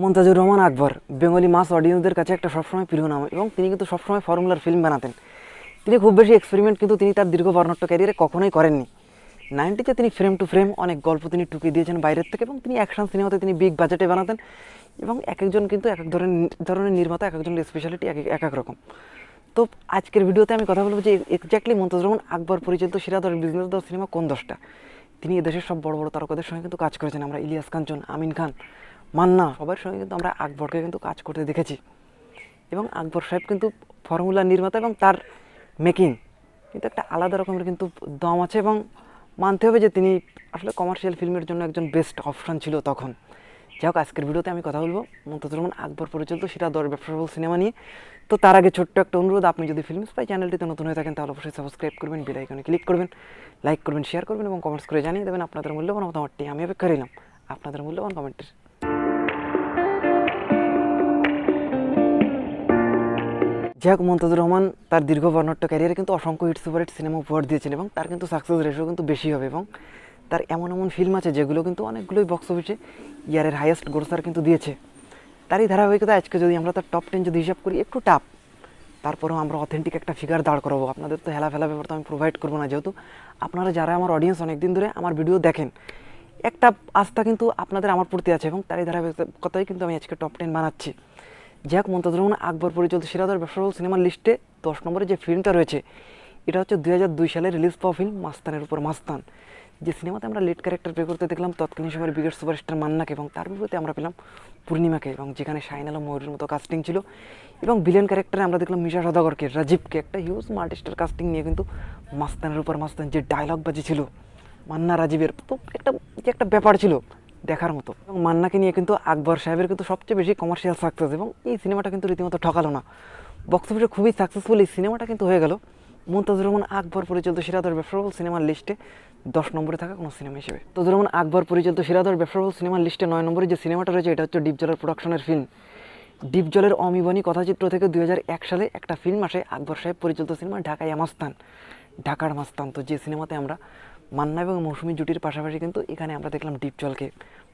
মন্তাজুর রহমান আকবর Bengali মাস অডিয়েন্সদের কাছে একটা সবসময় প্রিয় নাম এবং তিনি কিন্তু সবসময় ফর্মুলার ফিল্ম বানাতেন তিনি খুব বেশি এক্সপেরিমেন্ট কিন্তু তিনি তার দীর্ঘ বর্ণাট্য ক্যারিয়ারে কখনোই করেননি নাইনটিতে তিনি ফ্রেম টু ফ্রেম অনেক গল্প তিনি টুকে দিয়েছেন বাইরের থেকে এবং তিনি অ্যাকশন সিনেমাতে তিনি বিগ বাজেটে বানাতেন এবং এক একজন কিন্তু এক এক ধরনের ধরনের নির্মাতা এক একজনের স্পেশালিটি এক এক এক রকম তো আজকের ভিডিওতে আমি কথা বলবো যে এক্স্যাক্টলি মন্তাজুর রহমান আকবর পরিচালিত সিরাদর বিজনেস দর সিনেমা কোন দশটা তিনি এদেশের সব বড় বড় তারকাদের সঙ্গে কিন্তু কাজ করেছেন আমরা ইলিয়াস কাঞ্চন আমিন খান মান্না সবার সঙ্গে কিন্তু আমরা আকবরকে কিন্তু কাজ করতে দেখেছি এবং আকবর সাহেব কিন্তু ফর্মুলা নির্মাতা এবং তার মেকিং কিন্তু একটা আলাদা রকমের কিন্তু দম আছে এবং মানতে হবে যে তিনি আসলে কমার্শিয়াল ফিল্মের জন্য একজন বেস্ট অপশন ছিল তখন যাই হোক আজকের ভিডিওতে আমি কথা বলবো মন্তজুরমান আকবর পরিচালিত সেটা দর ব্যবসাবল সিনেমা নিয়ে তো তার আগে ছোট্ট একটা অনুরোধ আপনি যদি ফিল্মস পাই চ্যানেলটিতে নতুন হয়ে থাকেন তাহলে অবশ্যই সাবস্ক্রাইব করবেন আইকনে ক্লিক করবেন লাইক করবেন শেয়ার করবেন এবং কমেন্টস করে জানিয়ে দেবেন আপনাদের মূল্যবান মতামতটি আমি অপেক্ষা রইলাম আপনাদের মূল্যবান কমেন্টের যাই হোক মমতাজুর রহমান তার দীর্ঘ বর্ণাট্য ক্যারিয়ারে কিন্তু অসংখ্য হিট সুপারহিট সিনেমা উপহার দিয়েছেন এবং তার কিন্তু সাকসেস রেশিও কিন্তু বেশি হবে এবং তার এমন এমন ফিল্ম আছে যেগুলো কিন্তু অনেকগুলোই বক্স অফিসে ইয়ারের হাইয়েস্ট গ্রোসার কিন্তু দিয়েছে তারই ধারাবাহিকতা আজকে যদি আমরা তার টপ টেন যদি হিসাব করি একটু টাফ তারপরেও আমরা অথেন্টিক একটা ফিগার দাঁড় করাবো আপনাদের তো হেলা ফেলা ব্যাপার তো আমি প্রোভাইড করবো না যেহেতু আপনারা যারা আমার অডিয়েন্স অনেক দিন ধরে আমার ভিডিও দেখেন একটা আস্থা কিন্তু আপনাদের আমার প্রতি আছে এবং তারই ধারাবাহিকতাই কিন্তু আমি আজকে টপ টেন বানাচ্ছি যাক মমতাজ রহমান আকবর পরিচালিত সিরাদার ব্যবসাবল সিনেমার লিস্টে দশ নম্বরে যে ফিল্মটা রয়েছে এটা হচ্ছে দুই সালে রিলিজ পাওয়া ফিল্ম মাস্তানের উপর মাস্তান যে সিনেমাতে আমরা লিড ক্যারেক্টার প্লে করতে দেখলাম তৎকালীন সময়ের বিগেট সুপারস্টার মান্নাকে এবং তার বিপরীতে আমরা পেলাম পূর্ণিমাকে এবং যেখানে শাইন আলম ময়ূরের মতো কাস্টিং ছিল এবং ভিলেন ক্যারেক্টারে আমরা দেখলাম মিশা সদাগরকে রাজীবকে একটা হিউজ মাল্টিস্টার কাস্টিং নিয়ে কিন্তু মাস্তানের উপর মাস্তান যে ডায়লগ বাজি ছিল মান্না রাজীবের তো একটা যে একটা ব্যাপার ছিল দেখার মতো এবং মান্নাকে নিয়ে কিন্তু আকবর সাহেবের কিন্তু সবচেয়ে বেশি কমার্শিয়াল সাকসেস এবং এই সিনেমাটা কিন্তু রীতিমতো ঠকালো না বক্স অফিসে খুবই সাকসেসফুল এই সিনেমাটা কিন্তু হয়ে গেল মুমতাজুর রহমান আকবর পরিচালিত সিরাদর ব্যবসাবল সিনেমার লিস্টে দশ নম্বরে থাকা কোনো সিনেমা হিসেবে তাজুর রহমান আকবর পরিচালিত সিরাদর ব্যবসাবল সিনেমার লিস্টে নয় নম্বরে যে সিনেমাটা রয়েছে এটা হচ্ছে ডিপজলের প্রোডাকশনের ফিল্ম ডিপজলের অমিবনী কথাচিত্র থেকে দুই সালে একটা ফিল্ম আসে আকবর সাহেব পরিচালিত সিনেমা ঢাকায় আমাস্তান ঢাকার মাস্তান তো যে সিনেমাতে আমরা মান্না এবং মৌসুমি জুটির পাশাপাশি কিন্তু এখানে আমরা দেখলাম ডিপজলকে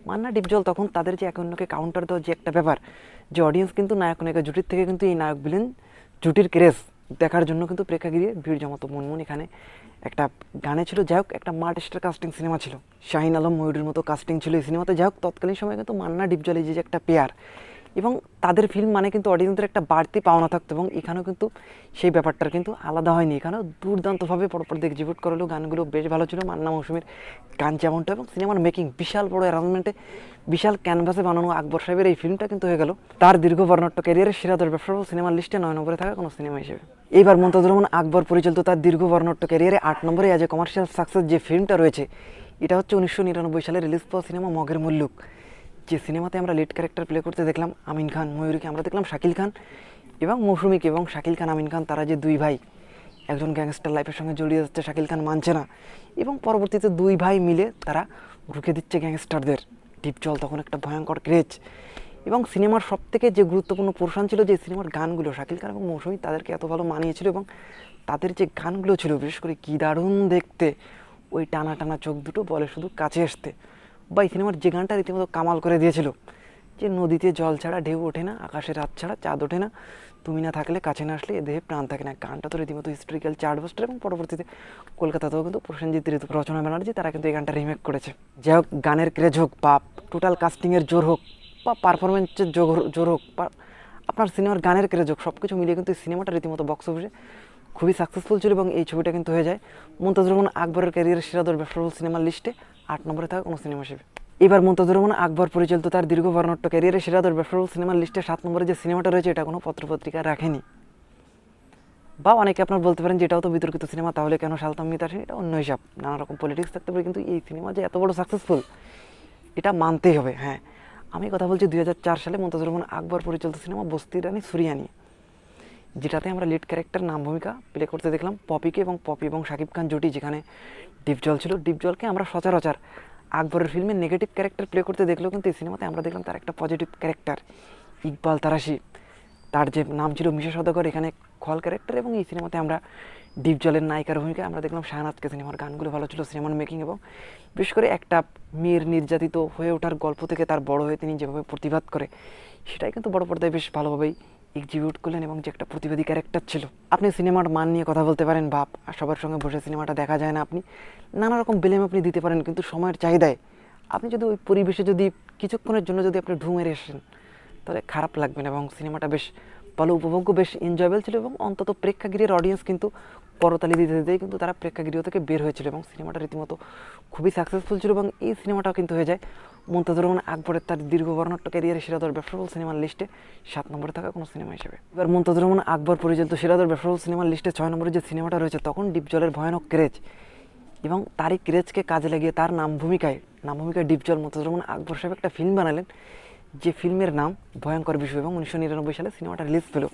মান্না ডিপজল তখন তাদের যে এক অন্যকে কাউন্টার দেওয়ার যে একটা ব্যাপার যে অডিয়েন্স কিন্তু নায়ক নায়িকা জুটির থেকে কিন্তু এই নায়ক বিলেন জুটির ক্রেস দেখার জন্য কিন্তু প্রেক্ষাগৃহে ভিড় জমাতো মনমুন এখানে একটা গানে ছিল যাই হোক একটা মার্টেস্টার কাস্টিং সিনেমা ছিল শাহিন আলম ময়ূরের মতো কাস্টিং ছিল এই সিনেমাতে যাই হোক তৎকালীন সময় কিন্তু মান্না ডিপজলের যে একটা পেয়ার এবং তাদের ফিল্ম মানে কিন্তু অডিয়েন্সের একটা বাড়তি পাওনা থাকতো এবং এখানেও কিন্তু সেই ব্যাপারটার কিন্তু আলাদা হয়নি এখানেও দুর্দান্তভাবে পরপর দিকে জিভুট করলো গানগুলো বেশ ভালো ছিল মান্না মৌসুমীর গান যেমনটা এবং সিনেমার মেকিং বিশাল বড় অ্যারেঞ্জমেন্টে বিশাল ক্যানভাসে বানানো আকবর সাহেবের এই ফিল্মটা কিন্তু হয়ে গেল তার দীর্ঘ বর্ণাট্য ক্যারিয়ারের সেরাদর ব্যবসা সিনেমার লিস্টে নয় নম্বরে থাকা কোনো সিনেমা হিসেবে এইবার মমতাজ রহমান আকবর পরিচালিত তার দীর্ঘ বর্ণাট্য ক্যারিয়ারে আট নম্বরে আজ কমার্শিয়াল সাকসেস যে ফিল্মটা রয়েছে এটা হচ্ছে উনিশশো নিরানব্বই সালে রিলিজ পাওয়া সিনেমা মগের মল্লুক যে সিনেমাতে আমরা লিড ক্যারেক্টার প্লে করতে দেখলাম আমিন খান ময়ূরীকে আমরা দেখলাম শাকিল খান এবং মৌসুমিকে এবং শাকিল খান আমিন খান তারা যে দুই ভাই একজন গ্যাংস্টার লাইফের সঙ্গে জড়িয়ে যাচ্ছে শাকিল খান মানছে না এবং পরবর্তীতে দুই ভাই মিলে তারা ঢুকে দিচ্ছে গ্যাংস্টারদের জল তখন একটা ভয়ঙ্কর ক্রেজ এবং সিনেমার সব থেকে যে গুরুত্বপূর্ণ পোর্শন ছিল যে সিনেমার গানগুলো শাকিল খান এবং মৌসুমি তাদেরকে এত ভালো মানিয়েছিল এবং তাদের যে গানগুলো ছিল বিশেষ করে কী দারুণ দেখতে ওই টানা টানা চোখ দুটো বলে শুধু কাছে আসতে বা এই সিনেমার যে গানটা রীতিমতো কামাল করে দিয়েছিল যে নদীতে জল ছাড়া ঢেউ ওঠে না আকাশে রাত ছাড়া চাঁদ ওঠে না তুমি না থাকলে কাছে না আসলে এ দেহে প্রাণ থাকে না গানটা তো রীতিমতো হিস্টোরিক্যাল চার্ট বস্টার এবং পরবর্তীতে কলকাতাতেও কিন্তু প্রসেনজিৎ ঋতু রচনা ব্যানার্জি তারা কিন্তু এই গানটা রিমেক করেছে যাই হোক গানের ক্রেজ হোক বা টোটাল কাস্টিংয়ের জোর হোক বা পারফরমেন্সের জোর জোর হোক বা আপনার সিনেমার গানের ক্রেজ হোক সব কিছু মিলিয়ে কিন্তু এই সিনেমাটা রীতিমতো বক্স অফিসে খুবই সাকসেসফুল ছিল এবং এই ছবিটা কিন্তু হয়ে যায় মুমতাজ রহমান আকবরের ক্যারিয়ার সিরাদর ব্যবসাফুল সিনেমার লিস্টে আট নম্বরে থাকে কোনো সিনেমা হিসেবে এবার মন্তাজুর রহমান আকবর পরিচালিত তার দীর্ঘ বর্ণাট্য ক্যারিয়ারে সেরা দরবারফল সিনেমার লিস্টে সাত নম্বরে যে সিনেমাটা রয়েছে এটা কোনো পত্রপত্রিকা রাখেনি বা অনেকে আপনার বলতে পারেন যে এটাও তো বিতর্কিত সিনেমা তাহলে কেন সালতাম মিতা আসে এটা অন্য হিসাব নানা রকম পলিটিক্স থাকতে পারে কিন্তু এই সিনেমা যে এত বড় সাকসেসফুল এটা মানতেই হবে হ্যাঁ আমি কথা বলছি দুই সালে মন্তাজুর রহমান আকবর পরিচালিত সিনেমা বস্তি রানী সুরিয়া নিয়ে যেটাতে আমরা লিড ক্যারেক্টার নাম ভূমিকা প্লে করতে দেখলাম পপিকে এবং পপি এবং শাকিব খান জুটি যেখানে ডিপজল ছিল ডিপজলকে আমরা সচরাচর আকবরের ফিল্মে নেগেটিভ ক্যারেক্টার প্লে করতে দেখলেও কিন্তু এই সিনেমাতে আমরা দেখলাম তার একটা পজিটিভ ক্যারেক্টার ইকবাল তারাশি তার যে নাম ছিল মিশা সদাগর এখানে খল ক্যারেক্টার এবং এই সিনেমাতে আমরা ডিপজলের নায়িকার ভূমিকা আমরা দেখলাম শাহনাথকে সিনেমার গানগুলো ভালো ছিল সিনেমার মেকিং এবং বিশেষ করে একটা মেয়ের নির্যাতিত হয়ে ওঠার গল্প থেকে তার বড় হয়ে তিনি যেভাবে প্রতিবাদ করে সেটাই কিন্তু বড় পর্দায় বেশ ভালোভাবেই এক্সিকিউট করলেন এবং যে একটা প্রতিবাদী ক্যারেক্টার ছিল আপনি সিনেমার মান নিয়ে কথা বলতে পারেন বাপ আর সবার সঙ্গে বসে সিনেমাটা দেখা যায় না আপনি নানা রকম ব্লেম আপনি দিতে পারেন কিন্তু সময়ের চাহিদায় আপনি যদি ওই পরিবেশে যদি কিছুক্ষণের জন্য যদি আপনি ঢু মেরে আসেন তাহলে খারাপ লাগবে না এবং সিনেমাটা বেশ ভালো উপভোগ্য বেশ এনজয়েবল ছিল এবং অন্তত প্রেক্ষাগৃহের অডিয়েন্স কিন্তু করতালি দিতে দিতেই কিন্তু তারা প্রেক্ষাগৃহ থেকে বের হয়েছিল এবং সিনেমাটা রীতিমতো খুবই সাকসেসফুল ছিল এবং এই সিনেমাটাও কিন্তু হয়ে যায় মমতাজ রহমান আকবরের তার দীর্ঘ বর্ণাট্য ক্যারিয়ারে সিরাদর ব্যবসাফল সিনেমার লিস্টে সাত নম্বরে থাকা কোনো সিনেমা হিসেবে এবার মমতাজ রহমান আকবর পরিচালিত সিরাদর ব্যবসাফল সিনেমার লিস্টে ছয় নম্বরে যে সিনেমাটা রয়েছে তখন ডিপ জলের ভয়ানক ক্রেজ এবং তারই ক্রেজকে কাজে লাগিয়ে তার নাম ভূমিকায় নাম ভূমিকায় ডিপ জল মমতাজ রহমান আকবর সাহেব একটা ফিল্ম বানালেন যে ফিল্মের নাম ভয়ঙ্কর বিষয় এবং উনিশশো নিরানব্বই সালে সিনেমাটা রিলিজ পেল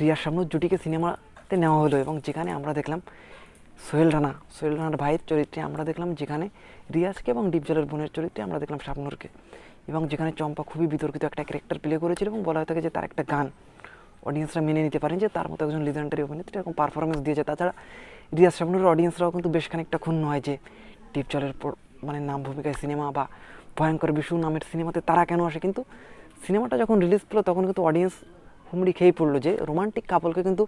রিয়ার সামনে জুটিকে সিনেমা হাতে নেওয়া হলো এবং যেখানে আমরা দেখলাম সোহেল রানা সোহেল রানার ভাইয়ের চরিত্রে আমরা দেখলাম যেখানে রিয়াজকে এবং ডিপজলের বোনের চরিত্রে আমরা দেখলাম স্বপ্নরকে এবং যেখানে চম্পা খুবই বিতর্কিত একটা ক্যারেক্টার প্লে করেছিল এবং বলা হয়ে থাকে যে তার একটা গান অডিয়েন্সরা মেনে নিতে পারেন যে তার মতো একজন লিজেন্ডারি অভিনেত্রী এরকম পারফরমেন্স দিয়েছে তাছাড়া রিয়াজ স্বপ্নর অডিয়েন্সরাও কিন্তু বেশ খানিকটা ক্ষুণ্ণ হয় যে ডিপজলের মানে নাম ভূমিকায় সিনেমা বা ভয়ঙ্কর বিশু নামের সিনেমাতে তারা কেন আসে কিন্তু সিনেমাটা যখন রিলিজ পেলো তখন কিন্তু অডিয়েন্স হুমড়ি খেয়ে পড়লো যে রোমান্টিক কাপলকে কিন্তু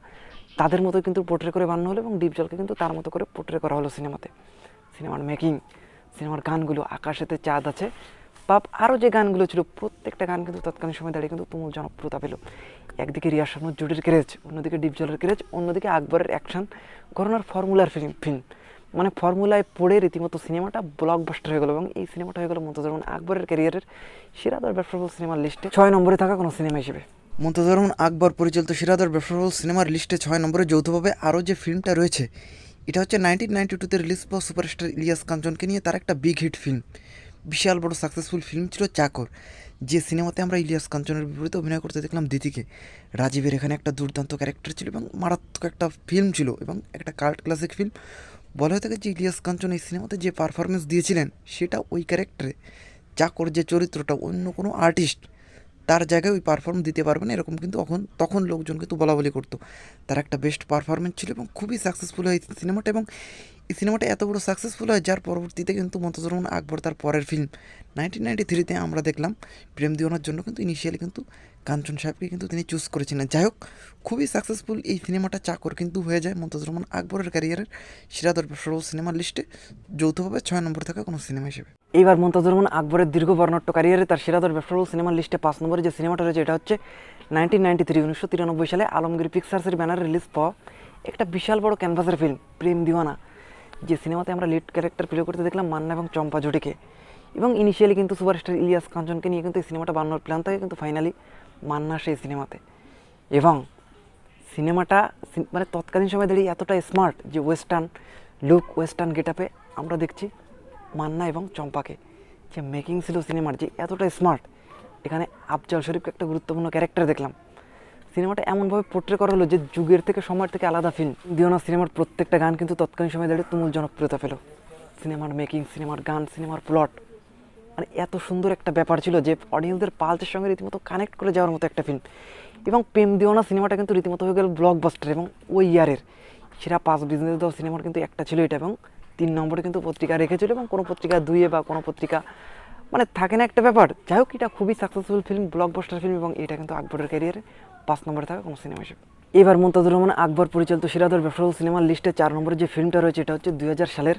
তাদের মতো কিন্তু পোট্রে করে বানানো হলো এবং ডিপজলকে কিন্তু তার মতো করে পোট্রে করা হলো সিনেমাতে সিনেমার মেকিং সিনেমার গানগুলো আকাশেতে চাঁদ আছে বা আরও যে গানগুলো ছিল প্রত্যেকটা গান কিন্তু তৎকালীন সময় দাঁড়িয়ে কিন্তু তুমুল জনপ্রিয়তা পেল একদিকে রিয়া শর্মার জুটির ক্রেজ অন্যদিকে ডিপজলের ক্রেজ অন্যদিকে আকবরের অ্যাকশন ঘটনার ফর্মুলার ফিল্ম ফিল্ম মানে ফর্মুলায় পড়ে রীতিমতো সিনেমাটা ব্লকবাস্টার হয়ে গেলো এবং এই সিনেমাটা হয়ে গেলো যেমন আকবরের ক্যারিয়ারের সেরা দর ব্যবসা সিনেমার লিস্টে ছয় নম্বরে থাকা কোনো সিনেমা হিসেবে মুন্তজারুন আকবর পরিচালিত সিরাদার ব্যবসাফল সিনেমার লিস্টে ছয় নম্বরে যৌথভাবে আরও যে ফিল্মটা রয়েছে এটা হচ্ছে নাইনটিন নাইনটি টুতে রিলিজ পাওয়া সুপারস্টার ইলিয়াস কাঞ্চনকে নিয়ে তার একটা বিগ হিট ফিল্ম বিশাল বড় সাকসেসফুল ফিল্ম ছিল চাকর যে সিনেমাতে আমরা ইলিয়াস কাঞ্চনের বিপরীতে অভিনয় করতে দেখলাম দিতিকে রাজীবের এখানে একটা দুর্দান্ত ক্যারেক্টার ছিল এবং মারাত্মক একটা ফিল্ম ছিল এবং একটা কার্ট ক্লাসিক ফিল্ম বলা হয়ে থাকে যে ইলিয়াস কাঞ্চন এই সিনেমাতে যে পারফরমেন্স দিয়েছিলেন সেটা ওই ক্যারেক্টারে চাকর যে চরিত্রটা অন্য কোনো আর্টিস্ট তার জায়গায় ওই পারফর্ম দিতে পারবে না এরকম কিন্তু তখন তখন লোকজন কিন্তু বলা বলি করতো তার একটা বেস্ট পারফরমেন্স ছিল এবং খুবই সাকসেসফুল হয় সিনেমাটা এবং এই সিনেমাটা এত বড় সাকসেসফুল হয় যার পরবর্তীতে কিন্তু মন্তজরমন আকবর তার পরের ফিল্ম নাইনটিন নাইনটি থ্রিতে আমরা দেখলাম প্রেম দিওনার জন্য কিন্তু ইনিশিয়ালি কিন্তু কাঞ্চন সাহেবকে কিন্তু তিনি চুজ করেছিলেন যাই হোক খুবই সাকসেসফুল এই সিনেমাটা চাকর কিন্তু হয়ে যায় মন্তজরমন আকবরের ক্যারিয়ারের সেরা দর্শক সিনেমার লিস্টে যৌথভাবে ছয় নম্বর থাকা কোনো সিনেমা হিসেবে এইবার রহমান আকবরের দীর্ঘ বর্ণাট্য কারিয়ারে তার সেরাদার দর ব্যবসাবল সিনেমার লিস্টে পাঁচ নম্বরে যে সিনেমাটা রয়েছে এটা হচ্ছে নাইনটিন নাইনটি থ্রি উনিশশো তিরানব্বই সালে আলমগীর পিকচার্সের ব্যানার রিলিজ পাওয়া একটা বিশাল বড় ক্যানভাসের ফিল্ম প্রেম দিওয়ানা যে সিনেমাতে আমরা লিড ক্যারেক্টার প্লে করতে দেখলাম মান্না এবং চম্পা জুটিকে এবং ইনিশিয়ালি কিন্তু সুপারস্টার ইলিয়াস কাঞ্চনকে নিয়ে কিন্তু এই সিনেমাটা বানানোর প্ল্যান থাকে কিন্তু ফাইনালি মান্না সেই সিনেমাতে এবং সিনেমাটা মানে তৎকালীন সময় দাঁড়িয়ে এতটা স্মার্ট যে ওয়েস্টার্ন লুক ওয়েস্টার্ন গেট আমরা দেখছি মান্না এবং চম্পাকে যে মেকিং ছিল সিনেমার যে এতটা স্মার্ট এখানে আফজাল শরীফকে একটা গুরুত্বপূর্ণ ক্যারেক্টার দেখলাম সিনেমাটা এমনভাবে পোট্রে করা হলো যে যুগের থেকে সময়ের থেকে আলাদা ফিল্ম দিওনা সিনেমার প্রত্যেকটা গান কিন্তু তৎকালীন সময় দাঁড়িয়ে তুমুল জনপ্রিয়তা পেল সিনেমার মেকিং সিনেমার গান সিনেমার প্লট মানে এত সুন্দর একটা ব্যাপার ছিল যে অডিয়েন্সদের পালসের সঙ্গে রীতিমতো কানেক্ট করে যাওয়ার মতো একটা ফিল্ম এবং প্রেম দিওনা সিনেমাটা কিন্তু রীতিমতো হয়ে গেল ব্লকবাস্টার এবং ওই ইয়ারের সেরা পাঁচ বিজনেস দেওয়া সিনেমার কিন্তু একটা ছিল এটা এবং তিন নম্বরে কিন্তু পত্রিকা রেখেছিল এবং কোনো পত্রিকা দুইয়ে বা কোনো পত্রিকা মানে থাকে না একটা ব্যাপার যাই হোক এটা খুবই সাকসেসফুল ফিল্ম ব্লকবাস্টার ফিল্ম এবং এটা কিন্তু আকবরের ক্যারিয়ারে পাঁচ নম্বরে থাকা কোনো সিনেমা হিসেবে এবার মমতাজুর রহমান আকবর পরিচালিত সিরাদর ব্যবসা সিনেমার লিস্টে চার নম্বরের যে ফিল্মটা রয়েছে এটা হচ্ছে দুই সালের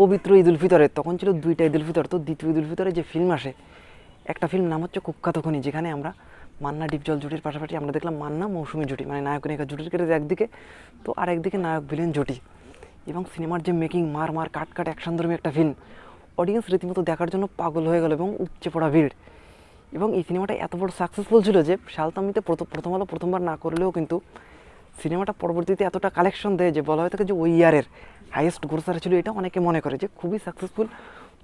পবিত্র ঈদ উল ফিতরে তখন ছিল দুইটা ঈদ উল ফিতর তো দ্বিতীয় ঈদ উল ফিতরে যে ফিল্ম আসে একটা ফিল্ম নাম হচ্ছে কুখ্যাত খনি যেখানে আমরা মান্না ডিপজল জুটির পাশাপাশি আমরা দেখলাম মান্না মৌসুমী জুটি মানে নায়ক নায়িকা জুটির কেটে একদিকে তো আর একদিকে নায়ক ভিলেন জুটি এবং সিনেমার যে মেকিং মার মার কাট কাট ধর্মী একটা ফিল্ম অডিয়েন্স রীতিমতো দেখার জন্য পাগল হয়ে গেল এবং উপচে পড়া ভিড় এবং এই সিনেমাটা এত বড় সাকসেসফুল ছিল যে শালতামিতে প্রথম আলো প্রথমবার না করলেও কিন্তু সিনেমাটা পরবর্তীতে এতটা কালেকশন দেয় যে বলা হয়ে থাকে যে ওই ইয়ারের হাইয়েস্ট গ্রোসার ছিল এটা অনেকে মনে করে যে খুবই সাকসেসফুল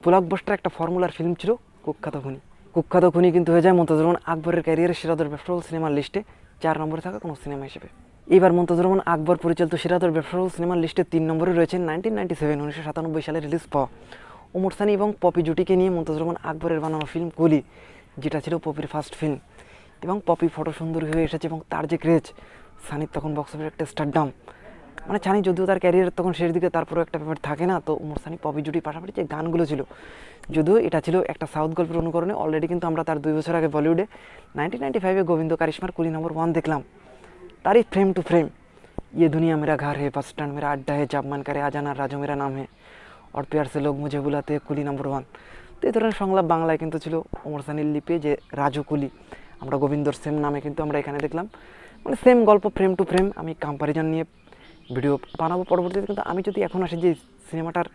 ব্লকবাস্টার একটা ফর্মুলার ফিল্ম ছিল কুখ্যাত খুনি কুখ্যাত খুনি কিন্তু হয়ে যায় মন্তাজুল আকবরের ক্যারিয়ারের সেরাদের দশ সিনেমার লিস্টে চার নম্বরে থাকা কোনো সিনেমা হিসেবে এবার রহমান আকবর পরিচালিত সিরাজের ব্যবসারুল সিনেমার লিস্টে তিন নম্বরে রয়েছে নাইনটিন নাইনটি সেভেন উনিশশো সাতানব্বই সালে রিলিজ প ওমর সানি এবং পপি জুটিকে নিয়ে রহমান আকবরের বানানো ফিল্ম কুলি যেটা ছিল পপির ফার্স্ট ফিল্ম এবং পপি ফটো সুন্দর হয়ে এসেছে এবং তার যে ক্রেজ সানির তখন বক্স অফিসের একটা স্টারডাম মানে সানি যদিও তার ক্যারিয়ার তখন শেষ দিকে তারপরেও একটা ব্যাপার থাকে না তো উমর সানি পপি জুটির পাশাপাশি যে গানগুলো ছিল যদিও এটা ছিল একটা সাউথ গল্পের অনুকরণে অলরেডি কিন্তু আমরা তার দুই বছর আগে বলিউডে নাইনটিন নাইনটি ফাইভে গোবিন্দ কারিশ্মার কুলি নম্বর ওয়ান দেখলাম तारीफ फ्रेम टू फ्रेम ये दुनिया मेरा घर है बस स्टैंड मेरा अड्डा है जब मन करे आ जाना राजू मेरा नाम है और प्यार से लोग मुझे बुलाते हैं কুলি নম্বর ওয়ান তো এই ধরনের সংলাপ বাংলায় কিন্তু ছিল ওমর সানির লিপি যে রাজু কুলি আমরা গোবিন্দর সেম নামে কিন্তু আমরা এখানে দেখলাম মানে সেম গল্প ফ্রেম টু ফ্রেম আমি কম্পারিজন নিয়ে ভিডিও বানাবো পরবর্তীতে কিন্তু আমি যদি এখন আসি যে সিনেমাটার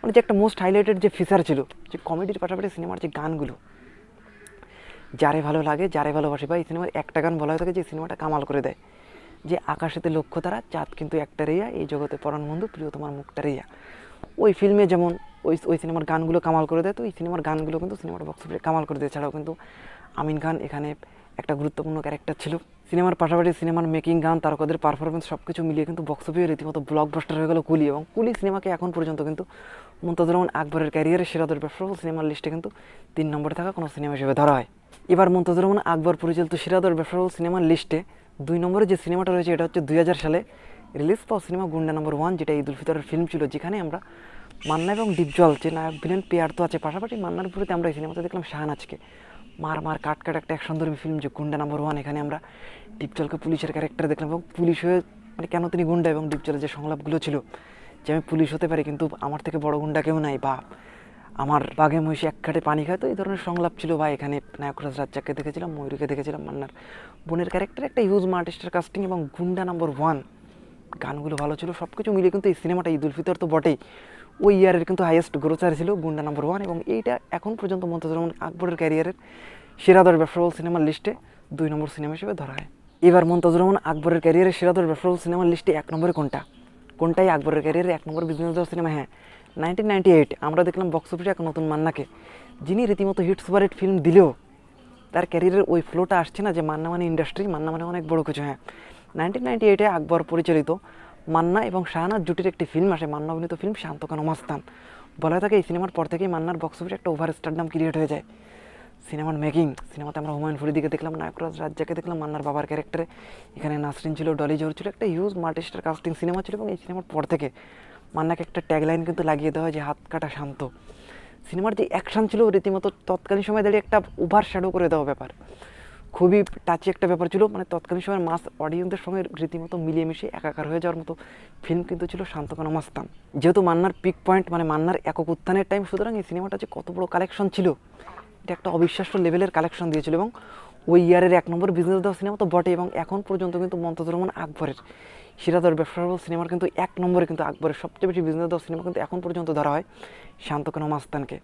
মানে যে একটা মোস্ট হাইলাইটেড যে ফিচার ছিল যে কমেডির পাশাপাশি সিনেমার যে গানগুলো যারে ভালো লাগে যারে ভালোবাসে বা এই সিনেমার একটা গান বলা হয়ে থাকে যে সিনেমাটা কামাল করে দেয় যে আকাশেতে লক্ষ্য তারা চাঁদ কিন্তু একটা রেয়া এই জগতে পরাণ বন্ধু প্রিয় তোমার মুখটা রেয়া ওই ফিল্মে যেমন ওই ওই সিনেমার গানগুলো কামাল করে দেয় তো ওই সিনেমার গানগুলো কিন্তু সিনেমার বক্স অফিসে কামাল করে দেয় ছাড়াও কিন্তু আমিন খান এখানে একটা গুরুত্বপূর্ণ ক্যারেক্টার ছিল সিনেমার পাশাপাশি সিনেমার মেকিং গান তারকাদের পারফরমেন্স সব কিছু মিলিয়ে কিন্তু বক্স অফিসে রীতিমতো ব্লক বাস্টার হয়ে গেল কুলি এবং কুলি সিনেমাকে এখন পর্যন্ত কিন্তু মুমতাজুরহমান আকবরের ক্যারিয়ারের সেরা দরবার সিনেমার লিস্টে কিন্তু তিন নম্বরে থাকা কোনো সিনেমা হিসেবে ধরা হয় এবার মুমতাজুরহমান আকবর পরিচালিত সিরাদর ব্যবসা সিনেমার লিস্টে দুই নম্বরে যে সিনেমাটা রয়েছে এটা হচ্ছে দুই সালে রিলিজ পাওয়া সিনেমা গুন্ডা নম্বর ওয়ান যেটা ঈদুল ফিতরের ফিল্ম ছিল যেখানে আমরা মান্না এবং ডিপজল যে নায়ক ভিলেন পেয়ার তো আছে পাশাপাশি মান্নার বিপরীতে আমরা এই সিনেমাতে দেখলাম শাহনাজকে মার মার কাট কাট একটা সুন্দর ফিল্ম যে গুন্ডা নাম্বার ওয়ান এখানে আমরা ডিপজলকে পুলিশের ক্যারেক্টার দেখলাম এবং পুলিশ হয়ে মানে কেন তিনি গুন্ডা এবং ডিপজলের যে সংলাপগুলো ছিল যে আমি পুলিশ হতে পারি কিন্তু আমার থেকে বড় গুন্ডা কেউ নাই বা আমার বাঘে মহিষী এক কাটে পানি খায় তো এই ধরনের সংলাপ ছিল বা এখানে নায়করাজ রাজ্জাককে দেখেছিলাম ময়ূরীকে দেখেছিলাম মান্নার বোনের ক্যারেক্টার একটা হিউজ মার্টিস্টার কাস্টিং এবং গুন্ডা নাম্বার ওয়ান গানগুলো ভালো ছিল সব কিছু মিলিয়ে কিন্তু এই সিনেমাটা ঈদ উল ফিতর তো বটেই ওই ইয়ারের কিন্তু হাইয়েস্ট গ্রোচার ছিল গুন্ডা নাম্বার ওয়ান এবং এইটা এখন পর্যন্ত মন্তাজুরহমান আকবরের ক্যারিয়ারের সেরাদর ব্যবসাবল সিনেমার লিস্টে দুই নম্বর সিনেমা হিসেবে ধরা হয় এবার মন্তাজ রহমান আকবরের ক্যারিয়ারের সেরাদর ব্যবসাবল সিনেমার লিস্টে এক নম্বরে কোনটা কোনটাই আকবরের ক্যারিয়ারে এক নম্বর বিজনেস সিনেমা হ্যাঁ নাইনটিন নাইনটি এইট আমরা দেখলাম বক্স অফিসে এক নতুন মান্নাকে যিনি রীতিমতো হিট সুপারহিট ফিল্ম দিলেও তার ক্যারিয়ারের ওই ফ্লোটা আসছে না যে মান্না মানে ইন্ডাস্ট্রি মান্না মানে অনেক বড় কিছু হ্যাঁ নাইনটিন নাইনটি এইটে আকবর পরিচালিত মান্না এবং শাহনাথ জুটির একটি ফিল্ম আসে মান্না অভিনীত ফিল্ম শান্তকানম আস্তান বলা থাকে এই সিনেমার পর থেকেই মান্নার বক্স অফিসে একটা ওভার স্টার নাম ক্রিয়েট হয়ে যায় সিনেমার মেকিং সিনেমাতে আমরা হুমায়ুন ফরিদিকে দেখলাম নায়করাজ রাজ্জাকে দেখলাম মান্নার বাবার ক্যারেক্টারে এখানে নাসরিন ছিল ডলি জোর ছিল একটা হিউজ মাল্টিস্টার কাস্টিং সিনেমা ছিল এবং এই সিনেমার পর থেকে মান্নাকে একটা ট্যাগলাইন কিন্তু লাগিয়ে দেওয়া হয় যে হাত কাটা শান্ত সিনেমার যে অ্যাকশান ছিল রীতিমতো তৎকালীন সময় দাঁড়িয়ে একটা ওভার শ্যাডো করে দেওয়া ব্যাপার খুবই টাচি একটা ব্যাপার ছিল মানে তৎকালীন সময় মাস অডিয়েন্সের সঙ্গে রীতিমতো মিলিয়ে মিশিয়ে একাকার হয়ে যাওয়ার মতো ফিল্ম কিন্তু ছিল শান্তকানা মাস্তান যেহেতু মান্নার পিক পয়েন্ট মানে মান্নার একক উত্থানের টাইম সুতরাং এই সিনেমাটা যে কত বড় কালেকশন ছিল এটা একটা অবিশ্বাস্য লেভেলের কালেকশন দিয়েছিল এবং ওই ইয়ারের এক নম্বর বিজনেস দেওয়া সিনেমা তো বটে এবং এখন পর্যন্ত কিন্তু মমতাজ রহমান আকবরের সিরাজর ব্যবসার সিনেমার কিন্তু এক নম্বরে কিন্তু আকবরের সবচেয়ে বেশি বিজনেস দেওয়া সিনেমা কিন্তু এখন পর্যন্ত ধরা হয় শান্তকানু মাস্তানকে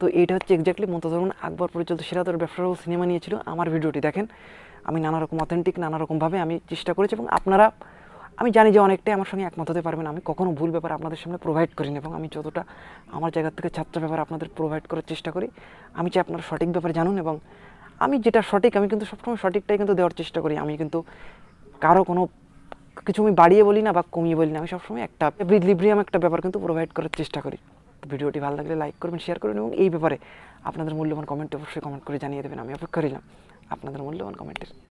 তো এটা হচ্ছে এক্স্যাক্টলি মমতাজ রহমান আকবর পরিচালিত সিরাজর ব্যবসার সিনেমা নিয়েছিল আমার ভিডিওটি দেখেন আমি নানা রকম অথেন্টিক নানা রকমভাবে আমি চেষ্টা করেছি এবং আপনারা আমি জানি যে অনেকটাই আমার সঙ্গে একমত হতে পারবেন আমি কখনও ভুল ব্যাপার আপনাদের সামনে প্রোভাইড করি না এবং আমি যতটা আমার জায়গা থেকে ছাত্র ব্যাপার আপনাদের প্রোভাইড করার চেষ্টা করি আমি চাই আপনারা সঠিক ব্যাপারে জানুন এবং আমি যেটা সঠিক আমি কিন্তু সবসময় সঠিকটাই কিন্তু দেওয়ার চেষ্টা করি আমি কিন্তু কারো কোনো কিছু আমি বাড়িয়ে বলি না বা কমিয়ে বলি না আমি সবসময় একটা লিব্রিয়াম একটা ব্যাপার কিন্তু প্রোভাইড করার চেষ্টা করি ভিডিওটি ভালো লাগলে লাইক করবেন শেয়ার করুন এবং এই ব্যাপারে আপনাদের মূল্যবান কমেন্ট অবশ্যই কমেন্ট করে জানিয়ে দেবেন আমি অপেক্ষা করিলাম আপনাদের মূল্যবান কমেন্টের